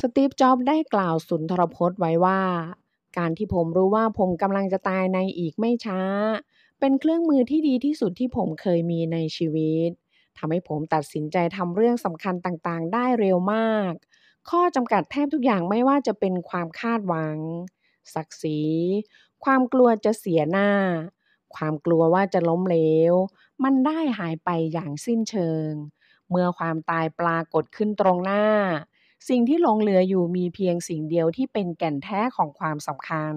สตีฟจ็อบได้กล่าวสุนทรพจน์ไว้ว่า การที่ผมรู้ว่าผมกำลังจะตายในอีกไม่ช้า เป็นเครื่องมือที่ดีที่สุดที่ผมเคยมีในชีวิต ทำให้ผมตัดสินใจทำเรื่องสำคัญต่างๆ ได้เร็วมาก ข้อจำกัดแทบทุกอย่างไม่ว่าจะเป็นความคาดหวัง ศักดิ์ศรีความกลัวจะเสียหน้า ความกลัวว่าจะล้มเหลว มันได้หายไปอย่างสิ้นเชิง เมื่อความตายปรากฏขึ้นตรงหน้าสิ่งที่หลงเหลืออยู่มีเพียงสิ่งเดียวที่เป็นแก่นแท้ของความสำคัญ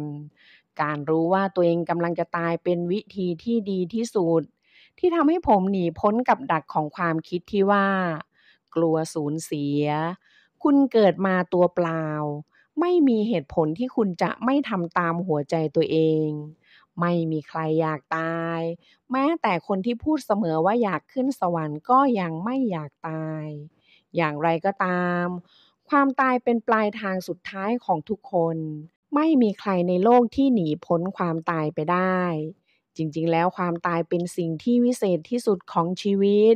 การรู้ว่าตัวเองกำลังจะตายเป็นวิธีที่ดีที่สุด ที่ทำให้ผมหนีพ้นกับดักของความคิดที่ว่า กลัวสูญเสีย คุณเกิดมาตัวเปล่า ไม่มีเหตุผลที่คุณจะไม่ทำตามหัวใจตัวเอง ไม่มีใครอยากตาย แม้แต่คนที่พูดเสมอว่าอยากขึ้นสวรรค์ก็ยังไม่อยากตาย อย่างไรก็ตามความตายเป็นปลายทางสุดท้ายของทุกคน ไม่มีใครในโลกที่หนีพ้นความตายไปได้ จริงๆแล้วความตายเป็นสิ่งที่วิเศษที่สุดของชีวิต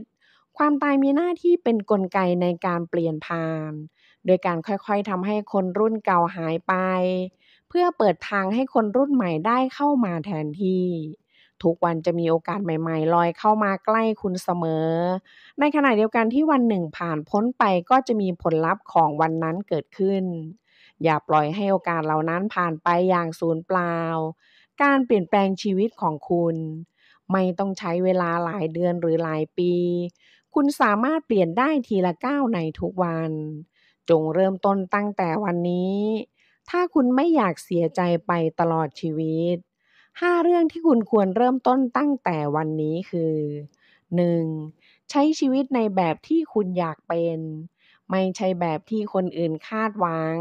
ความตายมีหน้าที่เป็นนกลไกในการเปลี่ยนผ่าน โดยการค่อยๆทำให้คนรุ่นเก่าหายไป เพื่อเปิดทางให้คนรุ่นใหม่ได้เข้ามาแทนที่ทุกวันจะมีโอกาสใหม่ๆ ลอยเข้ามาใกล้คุณเสมอ ในขณะเดียวกันที่วันหนึ่งผ่านพ้นไปก็จะมีผลลัพธ์ของวันนั้นเกิดขึ้น อย่าปล่อยให้โอกาสเหล่านั้นผ่านไปอย่างสูญเปล่า การเปลี่ยนแปลงชีวิตของคุณ ไม่ต้องใช้เวลาหลายเดือนหรือหลายปี คุณสามารถเปลี่ยนได้ทีละก้าวในทุกวัน จงเริ่มต้นตั้งแต่วันนี้ ถ้าคุณไม่อยากเสียใจไปตลอดชีวิตห้าเรื่องที่คุณควรเริ่มต้นตั้งแต่วันนี้คือ 1. ใช้ชีวิตในแบบที่คุณอยากเป็น ไม่ใช่แบบที่คนอื่นคาดหวัง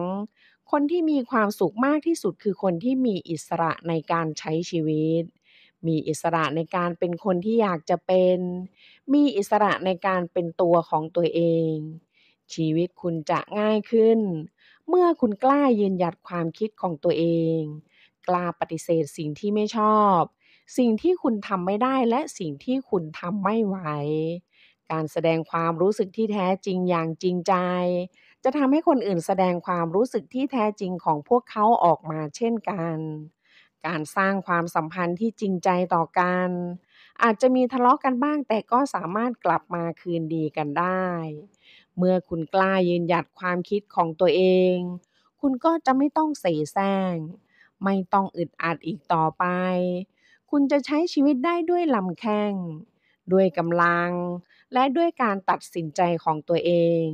คนที่มีความสุขมากที่สุดคือคนที่มีอิสระในการใช้ชีวิต มีอิสระในการเป็นคนที่อยากจะเป็น มีอิสระในการเป็นตัวของตัวเอง ชีวิตคุณจะง่ายขึ้น เมื่อคุณกล้ายืนหยัดความคิดของตัวเองกล้าปฏิเสธสิ่งที่ไม่ชอบ สิ่งที่คุณทำไม่ได้และสิ่งที่คุณทำไม่ไหว การแสดงความรู้สึกที่แท้จริงอย่างจริงใจ จะทำให้คนอื่นแสดงความรู้สึกที่แท้จริงของพวกเขาออกมาเช่นกัน การสร้างความสัมพันธ์ที่จริงใจต่อกัน อาจจะมีทะเลาะกันบ้าง แต่ก็สามารถกลับมาคืนดีกันได้ เมื่อคุณกล้ายืนหยัดความคิดของตัวเอง คุณก็จะไม่ต้องเสแสร้งไม่ต้องอึดอัดอีกต่อไป คุณจะใช้ชีวิตได้ด้วยลำแข้งด้วยกำลัง และด้วยการตัดสินใจของตัวเอง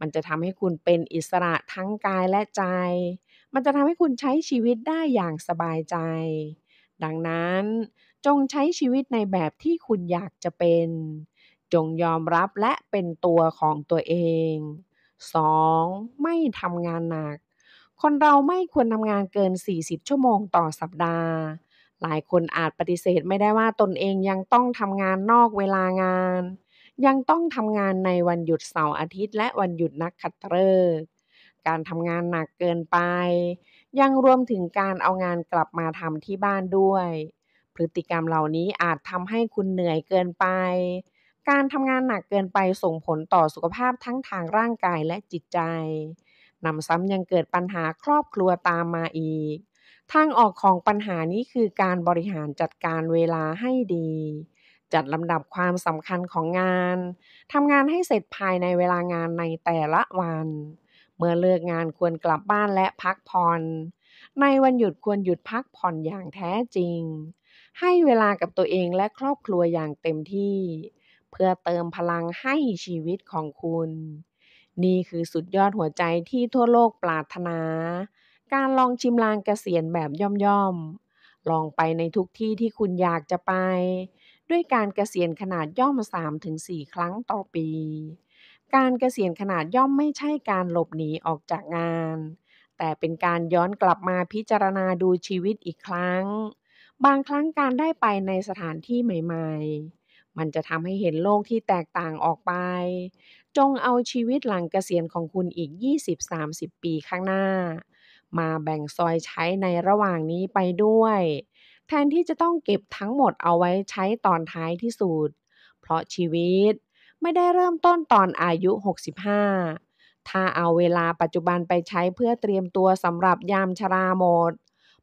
มันจะทำให้คุณเป็นอิสระทั้งกายและใจ มันจะทำให้คุณใช้ชีวิตได้อย่างสบายใจ ดังนั้นจงใช้ชีวิตในแบบที่คุณอยากจะเป็น จงยอมรับและเป็นตัวของตัวเอง 2. ไม่ทำงานหนักคนเราไม่ควรทำงานเกิน 40 ชั่วโมงต่อสัปดาห์ หลายคนอาจปฏิเสธไม่ได้ว่าตนเองยังต้องทำงานนอกเวลางาน ยังต้องทำงานในวันหยุดเสาร์อาทิตย์ และวันหยุดนักขัตฤกษ์ การทำงานหนักเกินไป ยังรวมถึงการเอางานกลับมาทำที่บ้านด้วย พฤติกรรมเหล่านี้อาจทำให้คุณเหนื่อยเกินไป การทำงานหนักเกินไปส่งผลต่อสุขภาพทั้งทางร่างกายและจิตใจนำซ้ำยังเกิดปัญหาครอบครัวตามมาอีก ทางออกของปัญหานี้คือการบริหารจัดการเวลาให้ดี จัดลำดับความสำคัญของงาน ทำงานให้เสร็จภายในเวลางานในแต่ละวัน เมื่อเลิกงานควรกลับบ้านและพักผ่อน ในวันหยุดควรหยุดพักผ่อนอย่างแท้จริง ให้เวลากับตัวเองและครอบครัวอย่างเต็มที่ เพื่อเติมพลังให้ชีวิตของคุณนี่คือสุดยอดหัวใจที่ทั่วโลกปรารถนา การลองชิมลางเกษียณแบบย่อมๆ ลองไปในทุกที่ที่คุณอยากจะไป ด้วยการเกษียณขนาดย่อม3-4ครั้งต่อปี การเกษียณขนาดย่อมไม่ใช่การหลบหนีออกจากงาน แต่เป็นการย้อนกลับมาพิจารณาดูชีวิตอีกครั้ง บางครั้งการได้ไปในสถานที่ใหม่ ๆ มันจะทำให้เห็นโลกที่แตกต่างออกไปจงเอาชีวิตหลังเกษียณของคุณอีก 20-30 ปีข้างหน้า มาแบ่งซอยใช้ในระหว่างนี้ไปด้วย แทนที่จะต้องเก็บทั้งหมดเอาไว้ใช้ตอนท้ายที่สุด เพราะชีวิตไม่ได้เริ่มต้นตอนอายุ 65 ถ้าเอาเวลาปัจจุบันไปใช้เพื่อเตรียมตัวสำหรับยามชราหมด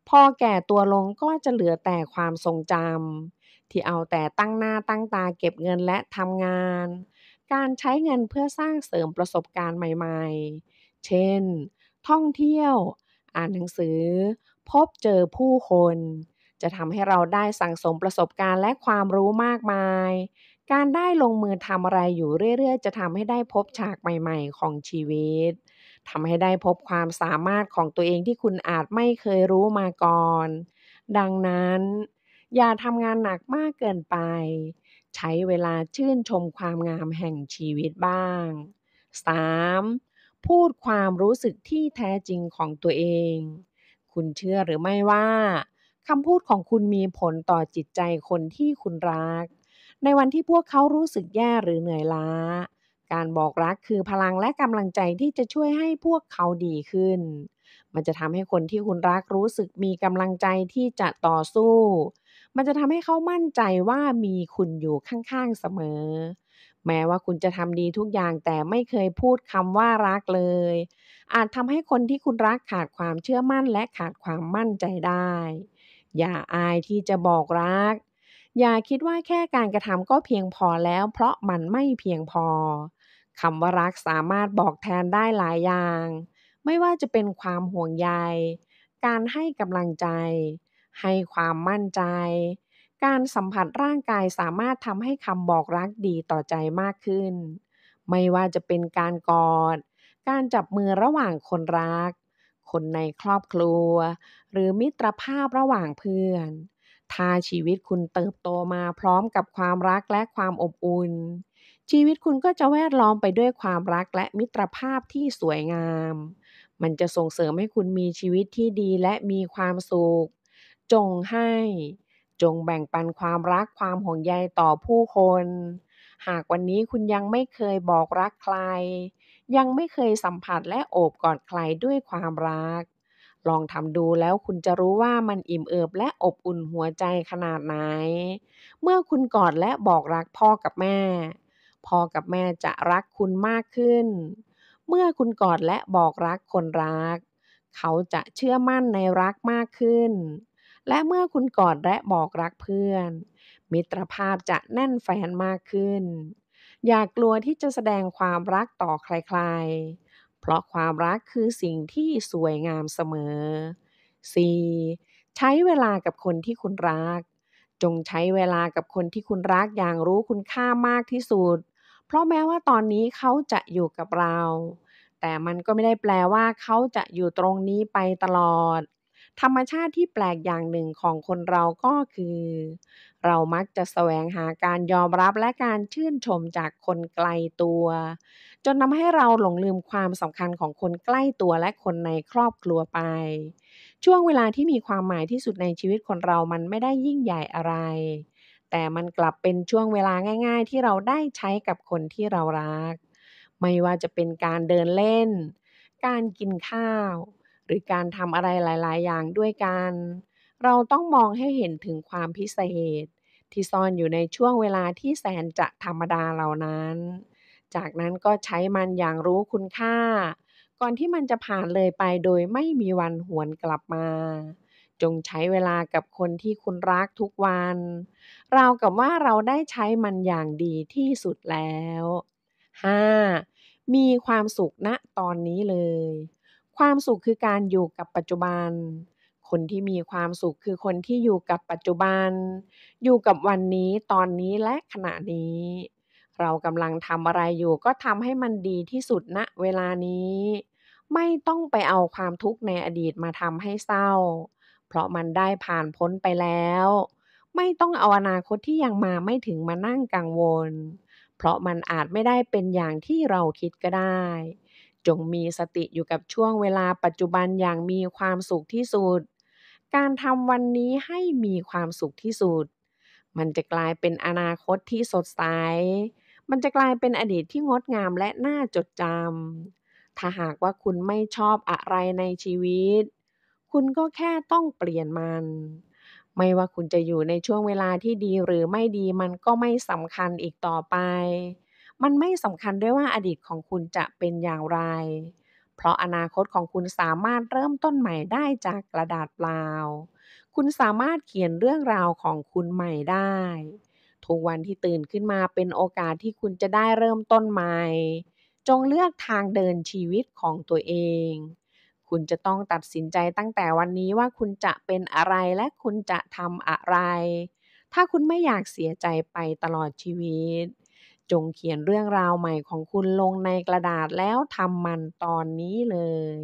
พอแก่ตัวลงก็จะเหลือแต่ความทรงจำที่เอาแต่ตั้งหน้าตั้งตาเก็บเงินและทำงานการใช้เงินเพื่อสร้างเสริมประสบการณ์ใหม่ ๆ เช่น ท่องเที่ยว อ่านหนังสือ พบเจอผู้คน จะทำให้เราได้สั่งสมประสบการณ์และความรู้มากมาย การได้ลงมือทำอะไรอยู่เรื่อยๆ จะทำให้ได้พบฉากใหม่ๆ ของชีวิต ทำให้ได้พบความสามารถของตัวเองที่คุณอาจไม่เคยรู้มาก่อน ดังนั้น อย่าทำงานหนักมากเกินไปใช้เวลาชื่นชมความงามแห่งชีวิตบ้าง 3. พูดความรู้สึกที่แท้จริงของตัวเอง คุณเชื่อหรือไม่ว่าคำพูดของคุณมีผลต่อจิตใจคนที่คุณรัก ในวันที่พวกเขารู้สึกแย่หรือเหนื่อยล้า การบอกรักคือพลังและกำลังใจที่จะช่วยให้พวกเขาดีขึ้น มันจะทำให้คนที่คุณรักรู้สึกมีกำลังใจที่จะต่อสู้มันจะทำให้เขามั่นใจว่ามีคุณอยู่ข้างๆ เสมอ แม้ว่าคุณจะทำดีทุกอย่างแต่ไม่เคยพูดคำว่ารักเลย อาจทำให้คนที่คุณรักขาดความเชื่อมั่นและขาดความมั่นใจได้ อย่าอายที่จะบอกรัก อย่าคิดว่าแค่การกระทำก็เพียงพอแล้วเพราะมันไม่เพียงพอ คำว่ารักสามารถบอกแทนได้หลายอย่าง ไม่ว่าจะเป็นความห่วงใย การให้กำลังใจให้ความมั่นใจ การสัมผัสร่างกายสามารถทำให้คำบอกรักดีต่อใจมากขึ้น ไม่ว่าจะเป็นการกอด การจับมือระหว่างคนรัก คนในครอบครัว หรือมิตรภาพระหว่างเพื่อนถ้าชีวิตคุณเติบโตมาพร้อมกับความรักและความอบอุ่น ชีวิตคุณก็จะแวดล้อมไปด้วยความรักและมิตรภาพที่สวยงาม มันจะส่งเสริมให้คุณมีชีวิตที่ดีและมีความสุขจงให้ จงแบ่งปันความรักความห่วงใยต่อผู้คน หากวันนี้คุณยังไม่เคยบอกรักใคร ยังไม่เคยสัมผัสและโอบกอดใครด้วยความรัก ลองทำดูแล้วคุณจะรู้ว่ามันอิ่มเอิบและอบอุ่นหัวใจขนาดไหน เมื่อคุณกอดและบอกรักพ่อกับแม่ พ่อกับแม่จะรักคุณมากขึ้น เมื่อคุณกอดและบอกรักคนรัก เขาจะเชื่อมั่นในรักมากขึ้นและเมื่อคุณกอดและบอกรักเพื่อน มิตรภาพจะแน่นแฟนมากขึ้น อย่ากลัวที่จะแสดงความรักต่อใคร ๆ เพราะความรักคือสิ่งที่สวยงามเสมอ 4. ใช้เวลากับคนที่คุณรัก จงใช้เวลากับคนที่คุณรักอย่างรู้คุณค่ามากที่สุด เพราะแม้ว่าตอนนี้เขาจะอยู่กับเรา แต่มันก็ไม่ได้แปลว่าเขาจะอยู่ตรงนี้ไปตลอดธรรมชาติที่แปลกอย่างหนึ่งของคนเราก็คือ เรามักจะแสวงหาการยอมรับและการชื่นชมจากคนไกลตัว จนทำให้เราหลงลืมความสำคัญของคนใกล้ตัวและคนในครอบครัวไป ช่วงเวลาที่มีความหมายที่สุดในชีวิตคนเรามันไม่ได้ยิ่งใหญ่อะไร แต่มันกลับเป็นช่วงเวลาง่าย ๆ ที่เราได้ใช้กับคนที่เรารัก ไม่ว่าจะเป็นการเดินเล่น การกินข้าวหรือการทำอะไรหลาย ๆ อย่างด้วยกัน เราต้องมองให้เห็นถึงความพิเศษ ที่ซ่อนอยู่ในช่วงเวลาที่แสนจะธรรมดาเหล่านั้น จากนั้นก็ใช้มันอย่างรู้คุณค่า ก่อนที่มันจะผ่านเลยไปโดยไม่มีวันหวนกลับมา จงใช้เวลากับคนที่คุณรักทุกวัน เรากับว่าเราได้ใช้มันอย่างดีที่สุดแล้ว 5. มีความสุขณตอนนี้เลยความสุขคือการอยู่กับปัจจุบัน คนที่มีความสุขคือคนที่อยู่กับปัจจุบัน อยู่กับวันนี้ ตอนนี้และขณะนี้ เรากำลังทำอะไรอยู่ก็ทำให้มันดีที่สุดณนะ เวลานี้ ไม่ต้องไปเอาความทุกข์ในอดีตมาทำให้เศร้า เพราะมันได้ผ่านพ้นไปแล้ว ไม่ต้องเอาอนาคตที่ยังมาไม่ถึงมานั่งกังวล เพราะมันอาจไม่ได้เป็นอย่างที่เราคิดก็ได้จงมีสติอยู่กับช่วงเวลาปัจจุบันอย่างมีความสุขที่สุด การทำวันนี้ให้มีความสุขที่สุด มันจะกลายเป็นอนาคตที่สดใส มันจะกลายเป็นอดีตที่งดงามและน่าจดจำถ้าหากว่าคุณไม่ชอบอะไรในชีวิต คุณก็แค่ต้องเปลี่ยนมัน ไม่ว่าคุณจะอยู่ในช่วงเวลาที่ดีหรือไม่ดีมันก็ไม่สำคัญอีกต่อไปมันไม่สำคัญด้วยว่าอดีตของคุณจะเป็นอย่างไร เพราะอนาคตของคุณสามารถเริ่มต้นใหม่ได้จากกระดาษเปล่า คุณสามารถเขียนเรื่องราวของคุณใหม่ได้ ทุกวันที่ตื่นขึ้นมาเป็นโอกาสที่คุณจะได้เริ่มต้นใหม่ จงเลือกทางเดินชีวิตของตัวเอง คุณจะต้องตัดสินใจตั้งแต่วันนี้ว่าคุณจะเป็นอะไรและคุณจะทำอะไร ถ้าคุณไม่อยากเสียใจไปตลอดชีวิตจงเขียนเรื่องราวใหม่ของคุณลงในกระดาษแล้วทำมันตอนนี้เลย